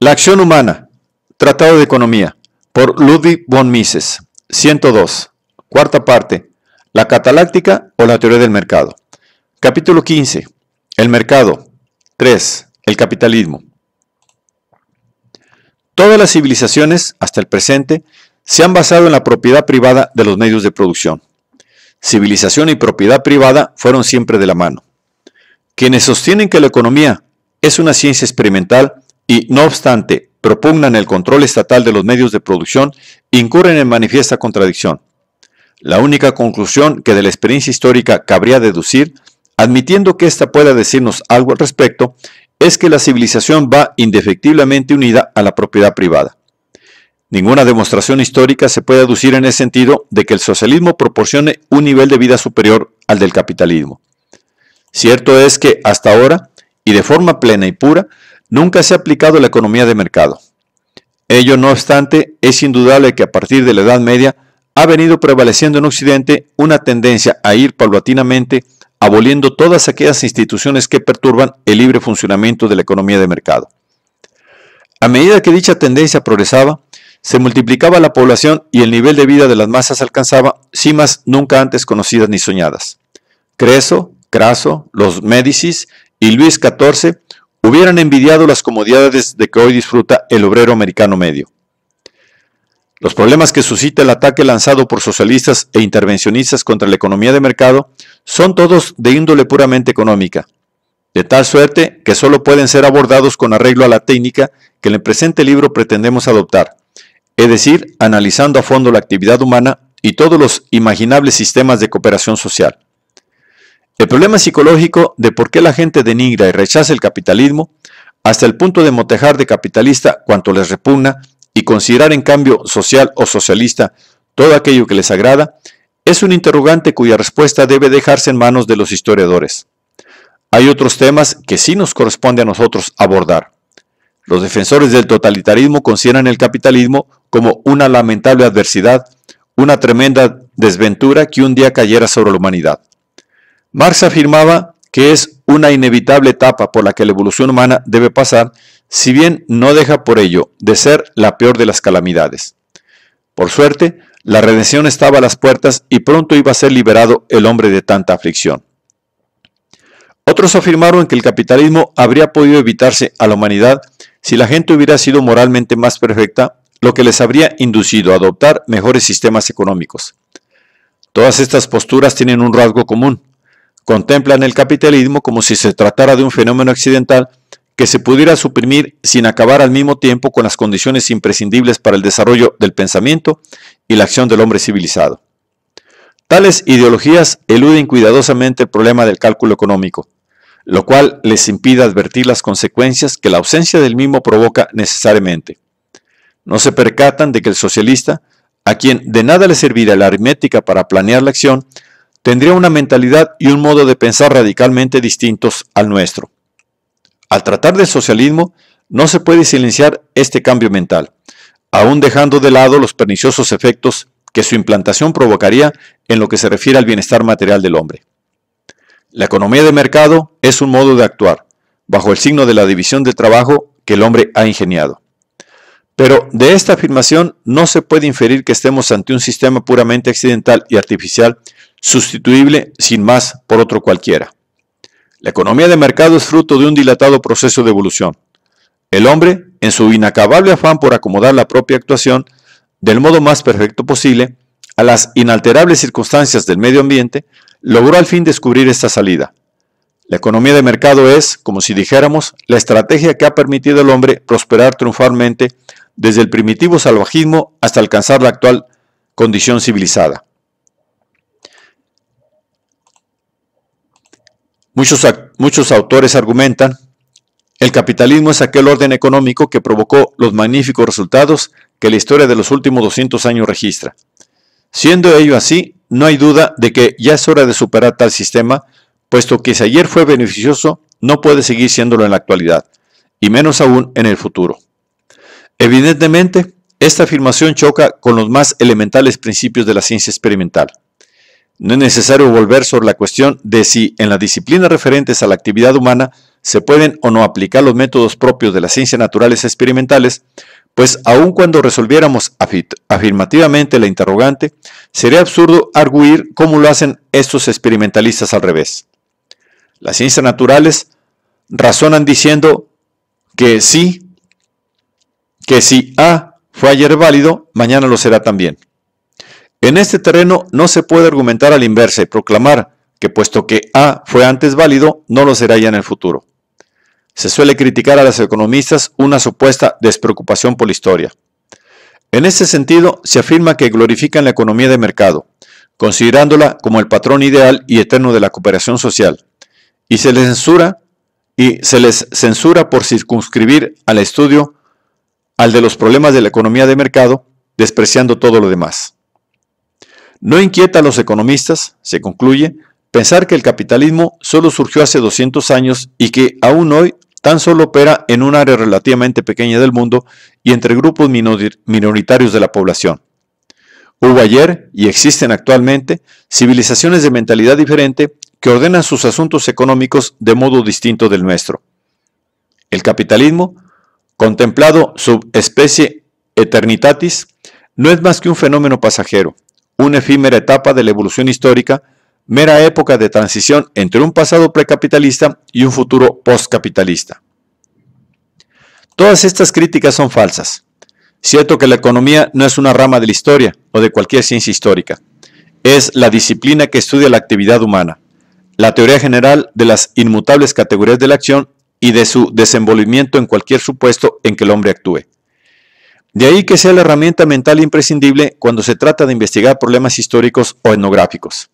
La acción humana, Tratado de Economía, por Ludwig von Mises, 102, cuarta parte, la cataláctica o la teoría del mercado. Capítulo 15, el mercado. 3, el capitalismo. Todas las civilizaciones, hasta el presente, se han basado en la propiedad privada de los medios de producción. Civilización y propiedad privada fueron siempre de la mano. Quienes sostienen que la economía es una ciencia experimental, y, no obstante, propugnan el control estatal de los medios de producción, incurren en manifiesta contradicción. La única conclusión que de la experiencia histórica cabría deducir, admitiendo que ésta pueda decirnos algo al respecto, es que la civilización va indefectiblemente unida a la propiedad privada. Ninguna demostración histórica se puede aducir en el sentido de que el socialismo proporcione un nivel de vida superior al del capitalismo. Cierto es que hasta ahora, y de forma plena y pura, nunca se ha aplicado la economía de mercado. Ello no obstante, es indudable que a partir de la Edad Media ha venido prevaleciendo en Occidente una tendencia a ir paulatinamente aboliendo todas aquellas instituciones que perturban el libre funcionamiento de la economía de mercado. A medida que dicha tendencia progresaba, se multiplicaba la población y el nivel de vida de las masas alcanzaba cimas nunca antes conocidas ni soñadas. Creso, Craso, los Médicis y Luis XIV hubieran envidiado las comodidades de que hoy disfruta el obrero americano medio. Los problemas que suscita el ataque lanzado por socialistas e intervencionistas contra la economía de mercado son todos de índole puramente económica, de tal suerte que solo pueden ser abordados con arreglo a la técnica que en el presente libro pretendemos adoptar, es decir, analizando a fondo la actividad humana y todos los imaginables sistemas de cooperación social. El problema psicológico de por qué la gente denigra y rechaza el capitalismo, hasta el punto de motejar de capitalista cuanto les repugna y considerar en cambio social o socialista todo aquello que les agrada, es un interrogante cuya respuesta debe dejarse en manos de los historiadores. Hay otros temas que sí nos corresponde a nosotros abordar. Los defensores del totalitarismo consideran el capitalismo como una lamentable adversidad, una tremenda desventura que un día cayera sobre la humanidad. Marx afirmaba que es una inevitable etapa por la que la evolución humana debe pasar, si bien no deja por ello de ser la peor de las calamidades. Por suerte, la redención estaba a las puertas y pronto iba a ser liberado el hombre de tanta aflicción. Otros afirmaron que el capitalismo habría podido evitarse a la humanidad si la gente hubiera sido moralmente más perfecta, lo que les habría inducido a adoptar mejores sistemas económicos. Todas estas posturas tienen un rasgo común contemplan el capitalismo como si se tratara de un fenómeno accidental que se pudiera suprimir sin acabar al mismo tiempo con las condiciones imprescindibles para el desarrollo del pensamiento y la acción del hombre civilizado. Tales ideologías eluden cuidadosamente el problema del cálculo económico, lo cual les impide advertir las consecuencias que la ausencia del mismo provoca necesariamente. No se percatan de que el socialista, a quien de nada le servirá la aritmética para planear la acción, tendría una mentalidad y un modo de pensar radicalmente distintos al nuestro. Al tratar del socialismo, no se puede silenciar este cambio mental, aún dejando de lado los perniciosos efectos que su implantación provocaría en lo que se refiere al bienestar material del hombre. La economía de mercado es un modo de actuar, bajo el signo de la división del trabajo que el hombre ha ingeniado. Pero de esta afirmación no se puede inferir que estemos ante un sistema puramente accidental y artificial sustituible sin más por otro cualquiera. La economía de mercado es fruto de un dilatado proceso de evolución. El hombre, en su inacabable afán por acomodar la propia actuación del modo más perfecto posible a las inalterables circunstancias del medio ambiente, logró al fin descubrir esta salida. La economía de mercado es, como si dijéramos, la estrategia que ha permitido al hombre prosperar triunfalmente desde el primitivo salvajismo hasta alcanzar la actual condición civilizada. Muchos, autores argumentan, el capitalismo es aquel orden económico que provocó los magníficos resultados que la historia de los últimos 200 años registra. Siendo ello así, no hay duda de que ya es hora de superar tal sistema, puesto que si ayer fue beneficioso, no puede seguir siéndolo en la actualidad, y menos aún en el futuro. Evidentemente, esta afirmación choca con los más elementales principios de la ciencia experimental. No es necesario volver sobre la cuestión de si en las disciplinas referentes a la actividad humana se pueden o no aplicar los métodos propios de las ciencias naturales experimentales, pues aun cuando resolviéramos afirmativamente la interrogante, sería absurdo arguir cómo lo hacen estos experimentalistas al revés. Las ciencias naturales razonan diciendo que sí, que si A fue ayer válido, mañana lo será también. En este terreno no se puede argumentar al la inversa y proclamar que puesto que A fue antes válido, no lo será ya en el futuro. Se suele criticar a los economistas una supuesta despreocupación por la historia. En este sentido, se afirma que glorifican la economía de mercado, considerándola como el patrón ideal y eterno de la cooperación social, y se les censura y se les censura por circunscribir al estudio al de los problemas de la economía de mercado, despreciando todo lo demás. No inquieta a los economistas, se concluye, pensar que el capitalismo solo surgió hace 200 años y que aún hoy tan solo opera en un área relativamente pequeña del mundo y entre grupos minoritarios de la población. Hubo ayer y existen actualmente civilizaciones de mentalidad diferente que ordenan sus asuntos económicos de modo distinto del nuestro. El capitalismo, contemplado sub especie eternitatis, no es más que un fenómeno pasajero una efímera etapa de la evolución histórica, mera época de transición entre un pasado precapitalista y un futuro postcapitalista. Todas estas críticas son falsas. Cierto que la economía no es una rama de la historia o de cualquier ciencia histórica. Es la disciplina que estudia la actividad humana, la teoría general de las inmutables categorías de la acción y de su desenvolvimiento en cualquier supuesto en que el hombre actúe. De ahí que sea la herramienta mental imprescindible cuando se trata de investigar problemas históricos o etnográficos.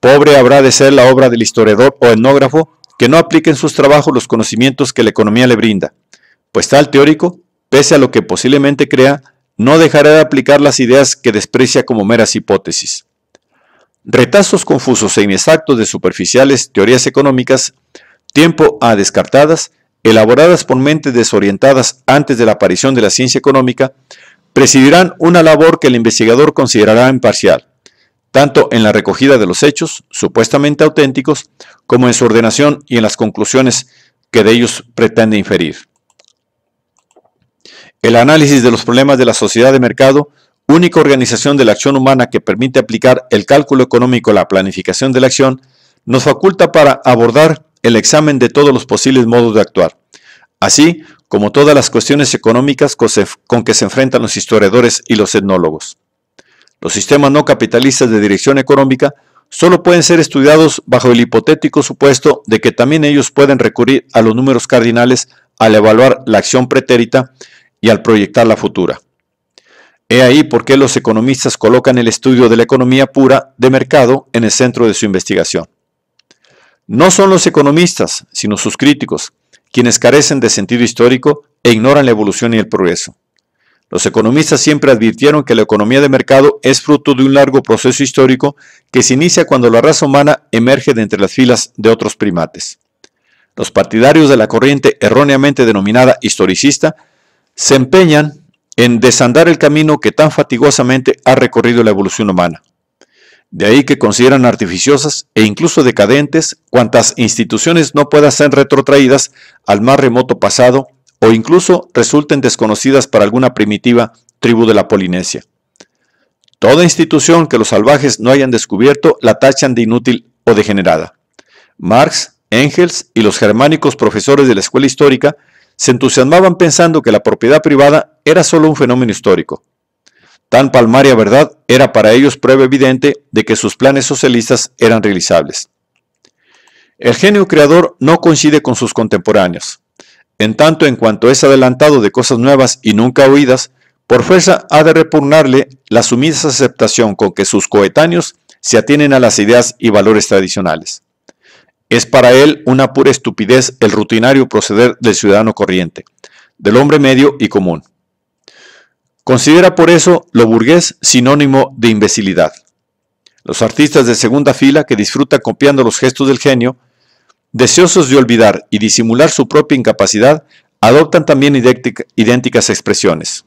Pobre habrá de ser la obra del historiador o etnógrafo que no aplique en sus trabajos los conocimientos que la economía le brinda, pues tal teórico, pese a lo que posiblemente crea, no dejará de aplicar las ideas que desprecia como meras hipótesis. Retazos confusos e inexactos de superficiales teorías económicas, tiempo a descartadas, elaboradas por mentes desorientadas antes de la aparición de la ciencia económica, presidirán una labor que el investigador considerará imparcial, tanto en la recogida de los hechos, supuestamente auténticos, como en su ordenación y en las conclusiones que de ellos pretende inferir. El análisis de los problemas de la sociedad de mercado, única organización de la acción humana que permite aplicar el cálculo económico a la planificación de la acción, nos faculta para abordar el examen de todos los posibles modos de actuar, así como todas las cuestiones económicas con que se enfrentan los historiadores y los etnólogos. Los sistemas no capitalistas de dirección económica solo pueden ser estudiados bajo el hipotético supuesto de que también ellos pueden recurrir a los números cardinales al evaluar la acción pretérita y al proyectar la futura. He ahí por qué los economistas colocan el estudio de la economía pura de mercado en el centro de su investigación. No son los economistas, sino sus críticos, quienes carecen de sentido histórico e ignoran la evolución y el progreso. Los economistas siempre advirtieron que la economía de mercado es fruto de un largo proceso histórico que se inicia cuando la raza humana emerge de entre las filas de otros primates. Los partidarios de la corriente erróneamente denominada historicista se empeñan en desandar el camino que tan fatigosamente ha recorrido la evolución humana. De ahí que consideran artificiosas e incluso decadentes cuantas instituciones no puedan ser retrotraídas al más remoto pasado o incluso resulten desconocidas para alguna primitiva tribu de la Polinesia. Toda institución que los salvajes no hayan descubierto la tachan de inútil o degenerada. Marx, Engels y los germánicos profesores de la escuela histórica se entusiasmaban pensando que la propiedad privada era solo un fenómeno histórico. Tan palmaria verdad era para ellos prueba evidente de que sus planes socialistas eran realizables. El genio creador no coincide con sus contemporáneos. En tanto en cuanto es adelantado de cosas nuevas y nunca oídas, por fuerza ha de repugnarle la sumisa aceptación con que sus coetáneos se atienen a las ideas y valores tradicionales. Es para él una pura estupidez el rutinario proceder del ciudadano corriente, del hombre medio y común. Considera por eso lo burgués sinónimo de imbecilidad. Los artistas de segunda fila que disfrutan copiando los gestos del genio, deseosos de olvidar y disimular su propia incapacidad, adoptan también idénticas expresiones.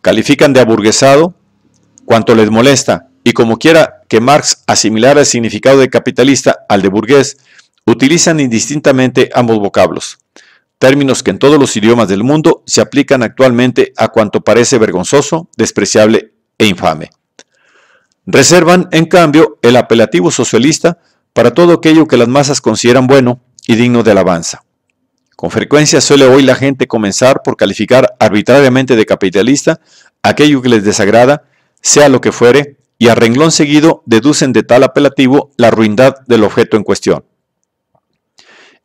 Califican de aburguesado cuanto les molesta y como quiera que Marx asimilara el significado de capitalista al de burgués, utilizan indistintamente ambos vocablos términos que en todos los idiomas del mundo se aplican actualmente a cuanto parece vergonzoso, despreciable e infame. Reservan, en cambio, el apelativo socialista para todo aquello que las masas consideran bueno y digno de alabanza. Con frecuencia suele hoy la gente comenzar por calificar arbitrariamente de capitalista aquello que les desagrada, sea lo que fuere, y a renglón seguido deducen de tal apelativo la ruindad del objeto en cuestión.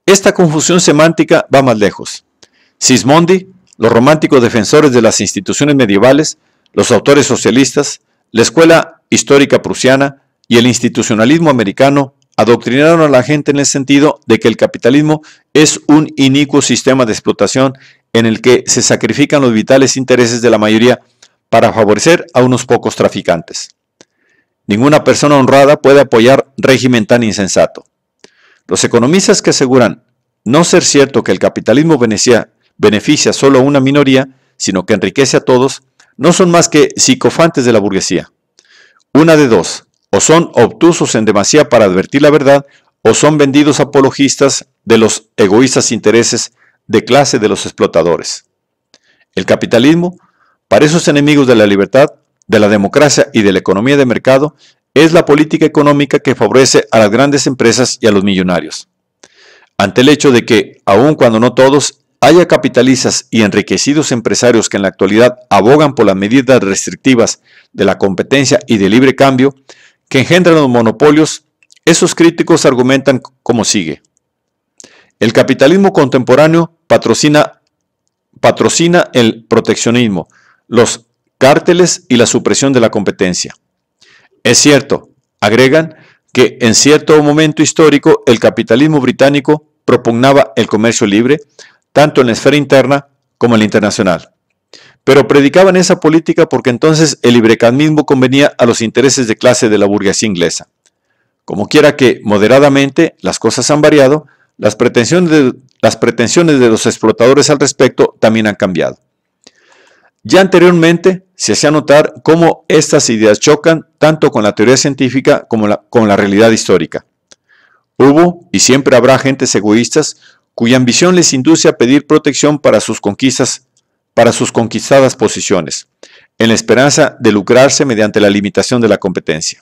Esta confusión semántica va más lejos. Sismondi, los románticos defensores de las instituciones medievales, los autores socialistas, la escuela histórica prusiana y el institucionalismo americano adoctrinaron a la gente en el sentido de que el capitalismo es un inicuo sistema de explotación en el que se sacrifican los vitales intereses de la mayoría para favorecer a unos pocos traficantes. Ninguna persona honrada puede apoyar régimen tan insensato. Los economistas que aseguran no ser cierto que el capitalismo beneficia, beneficia solo a una minoría, sino que enriquece a todos, no son más que psicofantes de la burguesía. Una de dos, o son obtusos en demasía para advertir la verdad, o son vendidos apologistas de los egoístas intereses de clase de los explotadores. El capitalismo, para esos enemigos de la libertad, de la democracia y de la economía de mercado, es la política económica que favorece a las grandes empresas y a los millonarios. Ante el hecho de que, aun cuando no todos, haya capitalistas y enriquecidos empresarios que en la actualidad abogan por las medidas restrictivas de la competencia y de libre cambio que engendran los monopolios, esos críticos argumentan como sigue. El capitalismo contemporáneo patrocina, patrocina el proteccionismo, los cárteles y la supresión de la competencia. Es cierto, agregan, que en cierto momento histórico el capitalismo británico propugnaba el comercio libre, tanto en la esfera interna como en la internacional. Pero predicaban esa política porque entonces el librecambismo convenía a los intereses de clase de la burguesía inglesa. Como quiera que, moderadamente, las cosas han variado, las pretensiones, de, las pretensiones de los explotadores al respecto también han cambiado. Ya anteriormente, se hacía notar cómo estas ideas chocan tanto con la teoría científica como con la realidad histórica. Hubo y siempre habrá gentes egoístas cuya ambición les induce a pedir protección para sus conquistas, para sus conquistadas posiciones, en la esperanza de lucrarse mediante la limitación de la competencia.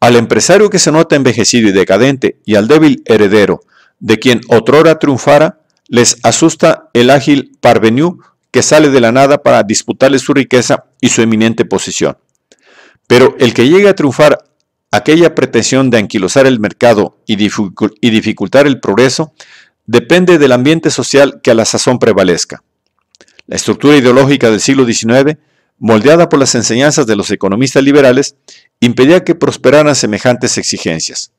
Al empresario que se nota envejecido y decadente y al débil heredero, de quien otrora triunfara, les asusta el ágil parvenu que sale de la nada para disputarle su riqueza y su eminente posición. Pero el que llegue a triunfar aquella pretensión de anquilosar el mercado y, dificultar el progreso depende del ambiente social que a la sazón prevalezca. La estructura ideológica del siglo XIX, moldeada por las enseñanzas de los economistas liberales, impedía que prosperaran semejantes exigencias.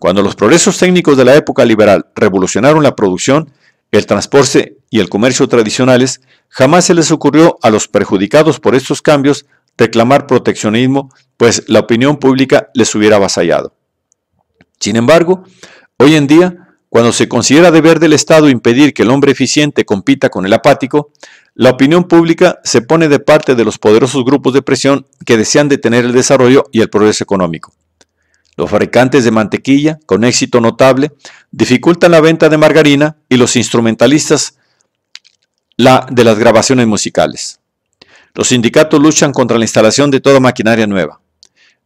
Cuando los progresos técnicos de la época liberal revolucionaron la producción, el transporte y el comercio tradicionales, jamás se les ocurrió a los perjudicados por estos cambios reclamar proteccionismo, pues la opinión pública les hubiera avasallado. Sin embargo, hoy en día, cuando se considera deber del Estado impedir que el hombre eficiente compita con el apático, la opinión pública se pone de parte de los poderosos grupos de presión que desean detener el desarrollo y el progreso económico. Los fabricantes de mantequilla, con éxito notable, dificultan la venta de margarina y los instrumentalistas la, de las grabaciones musicales. Los sindicatos luchan contra la instalación de toda maquinaria nueva.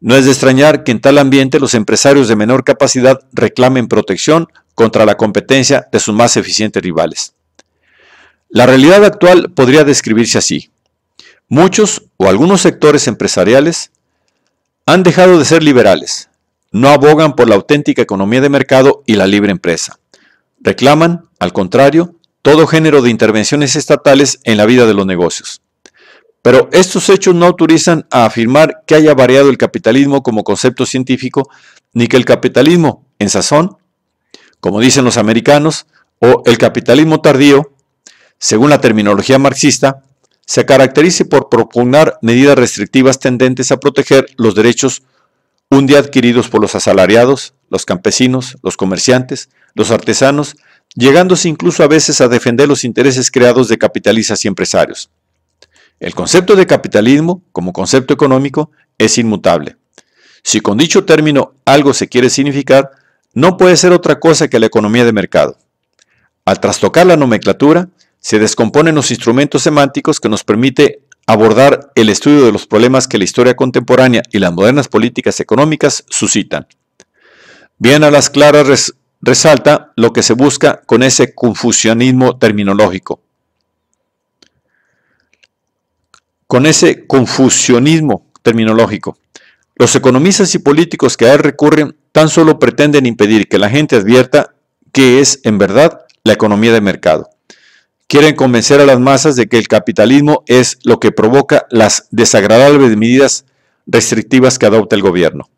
No es de extrañar que en tal ambiente los empresarios de menor capacidad reclamen protección contra la competencia de sus más eficientes rivales. La realidad actual podría describirse así. Muchos o algunos sectores empresariales han dejado de ser liberales, no abogan por la auténtica economía de mercado y la libre empresa. Reclaman, al contrario, todo género de intervenciones estatales en la vida de los negocios. Pero estos hechos no autorizan a afirmar que haya variado el capitalismo como concepto científico, ni que el capitalismo en sazón, como dicen los americanos, o el capitalismo tardío, según la terminología marxista, se caracterice por propugnar medidas restrictivas tendentes a proteger los derechos un día adquiridos por los asalariados, los campesinos, los comerciantes, los artesanos llegándose incluso a veces a defender los intereses creados de capitalistas y empresarios. El concepto de capitalismo, como concepto económico, es inmutable. Si con dicho término algo se quiere significar, no puede ser otra cosa que la economía de mercado. Al trastocar la nomenclatura, se descomponen los instrumentos semánticos que nos permite abordar el estudio de los problemas que la historia contemporánea y las modernas políticas económicas suscitan. Bien a las claras resalta lo que se busca con ese confusionismo terminológico. Con ese confusionismo terminológico. Los economistas y políticos que a él recurren tan solo pretenden impedir que la gente advierta que es, en verdad, la economía de mercado. Quieren convencer a las masas de que el capitalismo es lo que provoca las desagradables medidas restrictivas que adopta el gobierno.